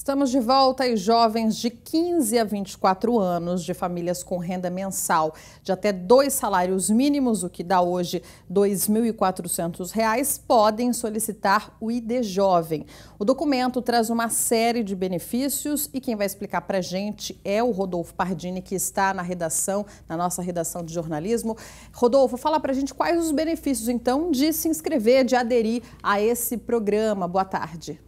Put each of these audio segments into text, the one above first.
Estamos de volta e jovens de 15 a 24 anos de famílias com renda mensal de até dois salários mínimos, o que dá hoje R$ 2.400, podem solicitar o ID Jovem. O documento traz uma série de benefícios e quem vai explicar para a gente é o Rodolfo Pardini, que está na redação, na nossa redação de jornalismo. Rodolfo, fala para a gente quais os benefícios, então, de se inscrever, de aderir a esse programa. Boa tarde.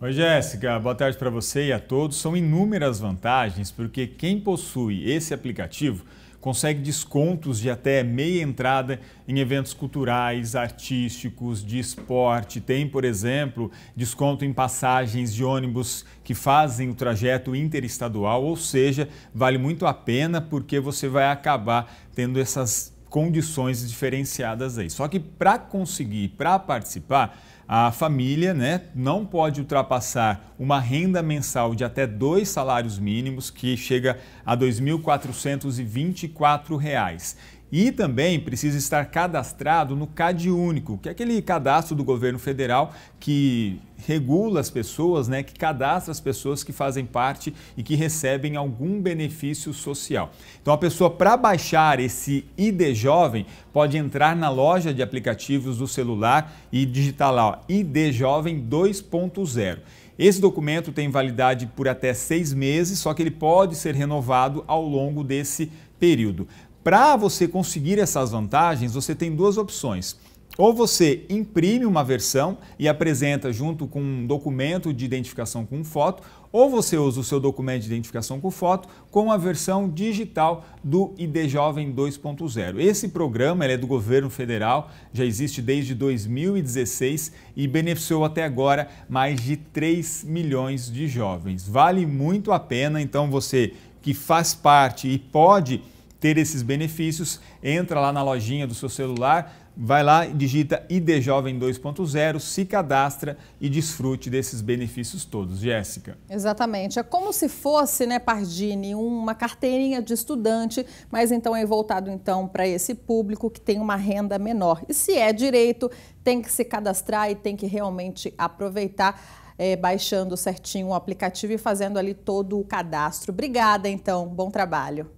Oi, Jéssica, boa tarde para você e a todos. São inúmeras vantagens, porque quem possui esse aplicativo consegue descontos de até meia entrada em eventos culturais, artísticos, de esporte. Tem, por exemplo, desconto em passagens de ônibus que fazem o trajeto interestadual, ou seja, vale muito a pena porque você vai acabar tendo essas condições diferenciadas aí. Só que para conseguir, para participar, a família né, não pode ultrapassar uma renda mensal de até dois salários mínimos, que chega a R$ 2.424. E também precisa estar cadastrado no CAD Único, que é aquele cadastro do governo federal que regula as pessoas, né, que cadastra as pessoas que fazem parte e que recebem algum benefício social. Então a pessoa para baixar esse ID Jovem pode entrar na loja de aplicativos do celular e digitar lá ó, ID Jovem 2.0. Esse documento tem validade por até seis meses, só que ele pode ser renovado ao longo desse período. Para você conseguir essas vantagens, você tem duas opções. Ou você imprime uma versão e apresenta junto com um documento de identificação com foto, ou você usa o seu documento de identificação com foto com a versão digital do ID Jovem 2.0. Esse programa é do governo federal, já existe desde 2016 e beneficiou até agora mais de 3 milhões de jovens. Vale muito a pena, então você que faz parte e pode ter esses benefícios, entra lá na lojinha do seu celular, vai lá, digita ID Jovem 2.0, se cadastra e desfrute desses benefícios todos. Jéssica. Exatamente. É como se fosse, né, Pardini, uma carteirinha de estudante, mas então é voltado então para esse público que tem uma renda menor. E se é direito, tem que se cadastrar e tem que realmente aproveitar. É, baixando certinho o aplicativo e fazendo ali todo o cadastro. Obrigada, então. Bom trabalho.